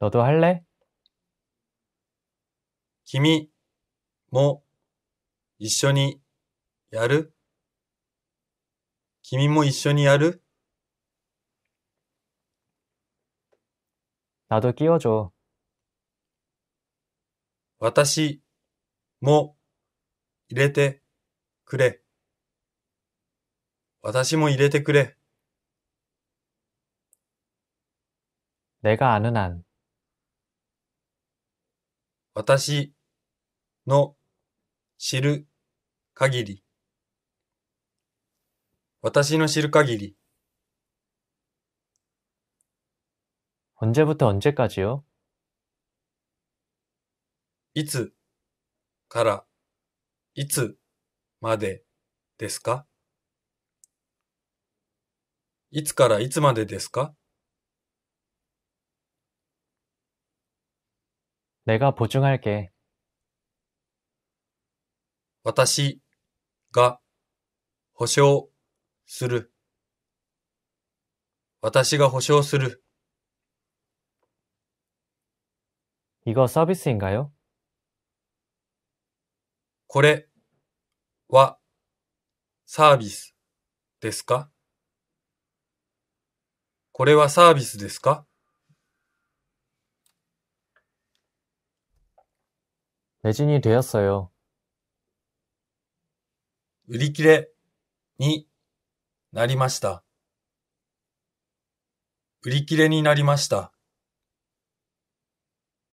너도 할래? 김이 뭐 이션이 야르? 김이 뭐 이션이 야르? 나도 끼워줘. 私も入れてくれ。私も入れてくれ。 내가 아는 한私の知る限り、私の知る限り、언제부터언제까지요いつからいつまでですかいつからいつまでですか내가보증할게私が保証する。私が保証する。이거서비스인가요これはサービスですかこれはサービスですか돼지니되었어요売り切れになりました。売り切れになりました。